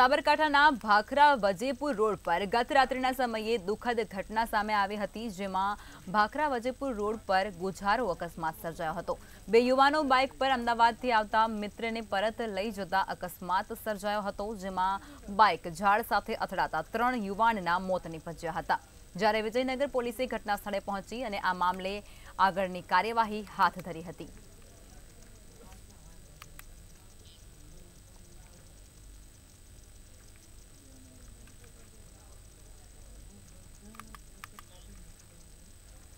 સાબરકાંઠાના ભાખરા વજેપુર રોડ પર ગત રાત્રિના સમયે દુઃખદ ઘટના સામે આવી હતી જેમાં ભાખરા વજેપુર રોડ પર ગુજારો અકસ્માત સર્જાયો હતો બે યુવાનો બાઇક પર અમદાવાદથી આવતા મિત્રને પરત લઈ જતા અકસ્માત સર્જાયો હતો જેમાં બાઇક ઝાડ સાથે અથડાતા ત્રણ યુવાનના મોત નિપજ્યા હતા જ્યારે વિજયનગર પોલીસે ઘટના સ્થળે પહોંચી અને આ મામલે આગળની કાર્યવાહી હાથ ધરી હતી